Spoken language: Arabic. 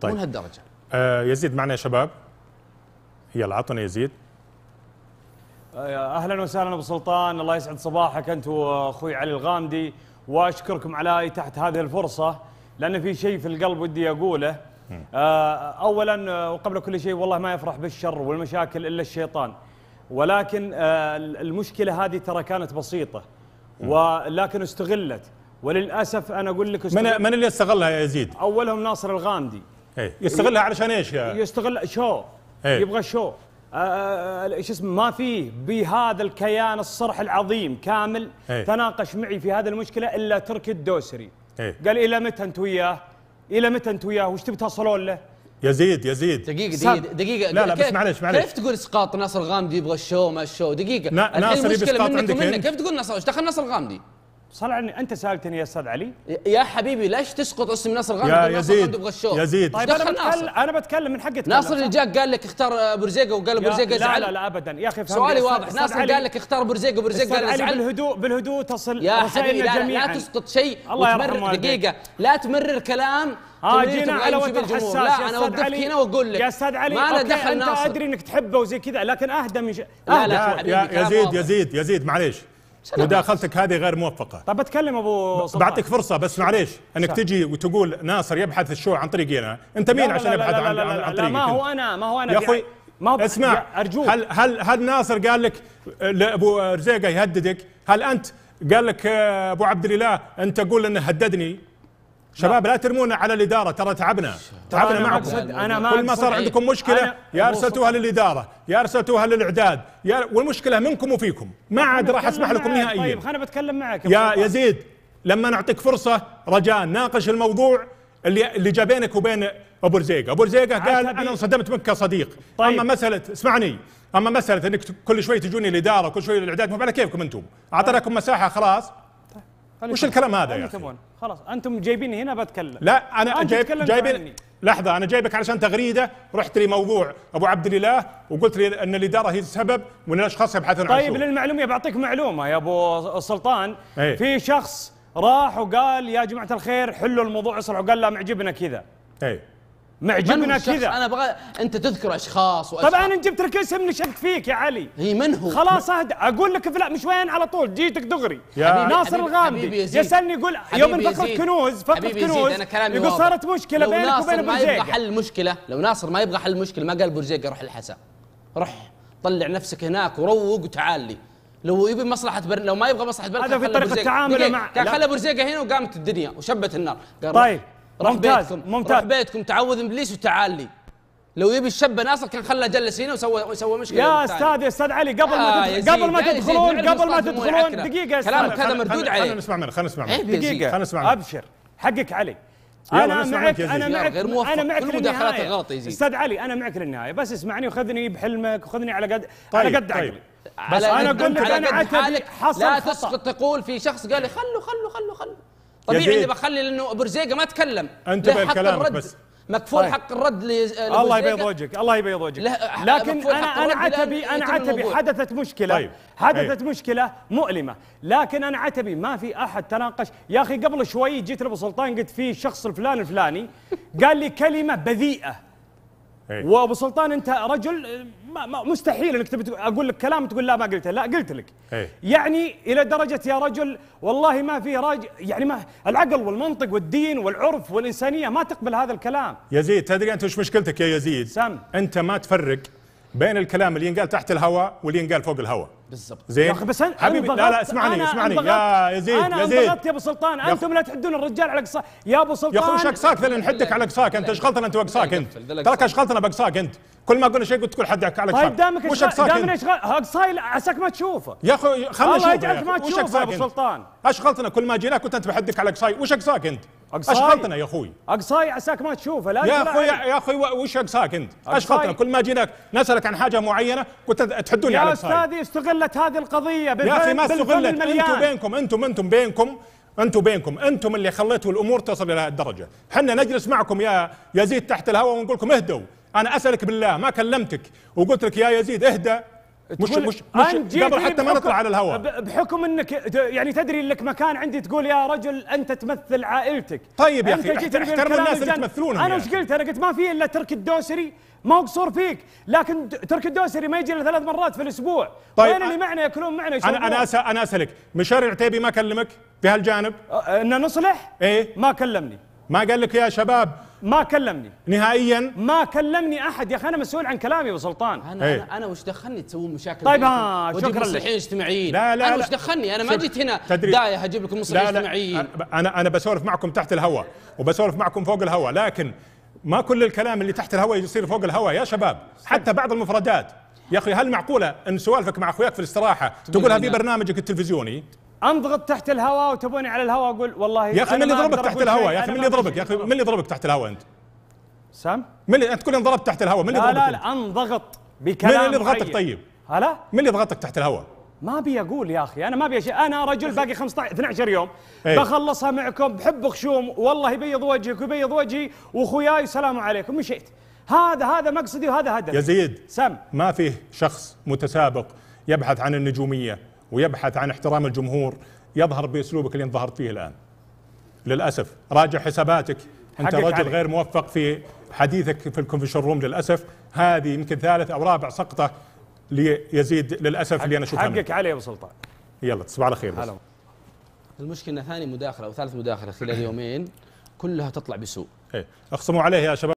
طيب مو لهالدرجه آه يزيد معنا يا شباب يلا عطنا يزيد آه، اهلا وسهلا ابو سلطان الله يسعد صباحك انت واخوي علي الغامدي واشكركم على اتاحه هذه الفرصه لان في شيء في القلب ودي اقوله آه، اولا آه، وقبل كل شيء والله ما يفرح بالشر والمشاكل الا الشيطان ولكن المشكله هذه ترى كانت بسيطه ولكن استغلت وللاسف انا اقول لك من من اللي استغلها يا يزيد؟ اولهم ناصر الغامدي أي. يستغلها علشان ايش يا يستغل شو أي. يبغى شو آه، آه، آه، ايش اسمه ما في بهذا الكيان الصرح العظيم كامل أي. تناقش معي في هذه المشكله الا تركي الدوسري أي. قال الى متى انت وياه؟ الى متى انت وياه؟ وش تبي توصلون له؟ يزيد يزيد دقيقة دقيقة, دقيقة لا لا بس معلش معلش كيف تقول اسقاط ناصر الغامدي يبغى الشو ما الشو دقيقة نا ناصر يبغى اسقاط عندك كيف تقول ناصر ايش دخل ناصر الغامدي؟ صار عني انت سالتني يا استاذ علي يا حبيبي ليش تسقط اسم ناصر غامدي يا يزيد يا زيد طيب انا بتكلم انا بتكلم من حقك ناصر اللي جاك قال لك اختار برزيقه وقال برزيقه لا لا لا ابدا يا اخي سؤالي واضح ناصر قال لك اختار برزيقه وبرزيقه قال زعل بالهدوء بالهدوء تصل يا حبيبي لا, لا, لا تسقط شيء الله يرحمه دقيقه لا تمرر كلام اه جينا على وتر حساس لا انا اوقفك هنا واقول لك يا استاذ علي ما له دخل ناصر انت ادري انك تحبه وزي كذا لكن اهدى من لا لا يا زيد يا زيد يا زيد معليش مداخلتك هذه غير موفقه طب بتكلم ابو سلطان بعطيك فرصه بس معليش انك تجي وتقول ناصر يبحث الشو عن طريقي انا انت مين عشان يبحث عن لا عن طريقي ما هو انا ما هو انا يا اخوي ما هو اسمع ارجوك هل هل هل ناصر قال لك ابو رزيقه يهددك هل انت قال لك ابو عبد الاله انت قول انه هددني شباب لا ترمونا على الاداره ترى تعبنا تعبنا معكم انا ما كل ما صار إيه. عندكم مشكله يا ارسلتوها للاداره يا ارسلتوها للاعداد يا والمشكله منكم وفيكم ما عاد راح اسمح لكم نهائيا طيب خليني بتكلم معك يا يزيد لما نعطيك فرصه رجاء ناقش الموضوع اللي اللي جابينك وبين ابو رزيقه ابو رزيقه قال انا انصدمت منك كصديق طيب. اما مساله اسمعني اما مساله انك كل شوي تجوني الاداره كل شوي الاعداد مو على كيفكم انتم اعطيناكم مساحه خلاص وش الكلام هذا يا تبون خلاص انتم جايبيني هنا بتكلم لا انا جايب جايبين لحظه انا جايبك علشان تغريده رحت لي موضوع ابو عبد الاله وقلت لي ان الاداره هي السبب وان الاشخاص يبحثون عن طيب للمعلوميه بعطيك معلومه يا ابو سلطان ايه؟ في شخص راح وقال يا جماعه الخير حلوا الموضوع اصلحوا قال لا معجبنا كذا ايه معجبنا كذا انا ابغى انت تذكر اشخاص وأشخاص. طبعا انا جبت لك اسم نشبت فيك يا علي هي من هو خلاص اهدى اقول لك فلان مش وين على طول جيتك دغري يا حبيبي ناصر الغامدي يسالني يقول يوم فقره كنوز فقره كنوز يقول صارت مشكله بينك وبين برجيقه لو ناصر ما يبغى حل مشكله لو ناصر ما يبغى حل مشكله ما قال برجيقه روح الحسا روح طلع نفسك هناك وروق وتعال لي لو يبي مصلحه بر... لو ما يبغى مصلحه بلد هذا في طريقه تعامله مع كان خلى برزيقه هنا وقامت الدنيا وشبت النار قال طيب راح ممتاز بيتكم ممتاز راح بيتكم تعوذ ابليس وتعال لي لو يبي الشاب ناصر كان خلاه جلس هنا وسوى سوى مشكله يا استاذ يا استاذ علي قبل آه ما تدخل قبل ما تدخلون قبل ما تدخلون دقيقه يا استاذ كلامك هذا مردود علي خلينا نسمع منه خلينا نسمع منه إيه، دقيقه خلينا نسمع منه ابشر حقك علي انا معك انا معك انا معك كل مداخلاتك غلط يزيد استاذ علي انا معك للنهايه بس اسمعني وخذني بحلمك وخذني على قد طيب، على طيب. قد عقلي بس انا اقول لك انا عتبي حصل لا تسقط تقول في شخص قال لي خلوا خلوا خلوا خلوا طبيعي اني بخلي لانه برزيقه ما تكلم انتبه الكلام بس مكفول طيب. حق الرد الله يبيض وجهك الله يبيض وجهك لكن انا انا عتبي انا عتبي حدثت مشكله طيب. حدثت أيوه. مشكله مؤلمه لكن انا عتبي ما في احد تناقش يا اخي قبل شوي جيت لابو سلطان قلت في الشخص الفلاني الفلاني قال لي كلمه بذيئه إيه. وابو سلطان انت رجل مستحيل انك تبي اقول لك كلام تقول لا ما قلته لا قلت لك أي. يعني الى درجه يا رجل والله ما في راجل يعني ما العقل والمنطق والدين والعرف والانسانيه ما تقبل هذا الكلام يزيد تدري انت وش مشكلتك يا يزيد سم. انت ما تفرق بين الكلام اللي ينقال تحت الهواء واللي ينقال فوق الهواء بالضبط زين بس أنا حبيبي لا لا اسمعني اسمعني يا يزيد انا انضغطت يا ابو سلطان انتم لا تحدون الرجال على اقصاك يا ابو سلطان يا اخوي وش اقصاك نحدك على اقصاك انت اشغلتنا انت واقصاك انت تراك اشغلتنا باقصاك انت كل ما قلنا شيء قلت تقول حدك على اقصاك طيب دامك وش اقصاك دامنا اشغال اقصاي عساك ما تشوفه يا اخوي خلنا نشوف الله يجعلك ما تشوفه يا ابو سلطان اشغلتنا كل ما جيناك كنت انت بحدك على قصاي وش اقصاك انت اقصاي اشخطنا يا اخوي؟ اقصاي عساك ما تشوفه لا يا اخوي يا اخوي وش اقصاك انت؟ اشخطنا كل ما جيناك نسالك عن حاجه معينه كنت تحدوني على اقصاي يا استاذي استغلت هذه القضيه بالفعل يا اخي ما استغلت انتم بينكم انتم انتم بينكم انتم بينكم انتم اللي خليتوا الامور تصل الى الدرجه احنا نجلس معكم يا يزيد تحت الهواء ونقول لكم اهدوا انا اسالك بالله ما كلمتك وقلت لك يا يزيد اهدى مش مش مش قبل حتى ما نطلع على الهواء بحكم انك يعني تدري لك مكان عندي تقول يا رجل انت تمثل عائلتك طيب يا اخي احترم الناس اللي تمثلونهم انا وش يعني. قلت انا قلت ما في الا ترك الدوسري ما قصور فيك لكن ترك الدوسري ما يجي الا ثلاث مرات في الاسبوع طيب وين اللي معنا ياكلون معنا انا انا انا اسالك مشاري العتيبي ما كلمك في هالجانب أه انه نصلح ايه ما كلمني ما قال لك يا شباب ما كلمني نهائيا ما كلمني احد يا اخي انا مسؤول عن كلامي سلطان انا هي. انا, إيه. أنا وش دخلني تسوون مشاكل طيب ها شكرا لك اجتماعيين لا لا انا وش دخلني انا ما جيت هنا دايه اجيب لكم مصلحين اجتماعيين انا انا بسولف معكم تحت الهواء وبسولف معكم فوق الهواء لكن ما كل الكلام اللي تحت الهواء يصير فوق الهواء يا شباب حتى بعض المفردات يا اخي هل معقوله ان سوالفك مع اخوياك في الاستراحه تقولها في برنامجك التلفزيوني انضغط تحت الهواء وتبوني على الهواء اقول والله يا اخي من اللي ضربك تحت الهواء يا اخي من اللي ضربك يا اخي من اللي ضربك تحت الهواء انت سام من اللي انت تقول انضربت تحت الهواء من اللي ضربك لا لا انضغط بكلام من اللي ضغطك طيب هلا من اللي ضغطك تحت الهواء ما ابي اقول يا اخي انا ما ابي شيء انا رجل باقي 15 12 يوم إيه. بخلصها معكم بحب خشوم والله يبيض وجهك ويبيض وجهي واخوياي سلام عليكم مشيت هذا هذا مقصدي وهذا هدفي يا زيد سم ما فيه شخص متسابق يبحث عن النجوميه ويبحث عن احترام الجمهور يظهر باسلوبك اللي انت ظهرت فيه الان للاسف راجع حساباتك انت رجل علي. غير موفق في حديثك في الكونفشن روم للاسف هذه يمكن ثالث او رابع سقطه ليزيد للاسف اللي انا اشوفها حقك علي يا ابو سلطان يلا تصبح على خير بس. المشكله ثاني مداخله او ثالث مداخله خلال يومين كلها تطلع بسوء ايه اخصموا عليه يا شباب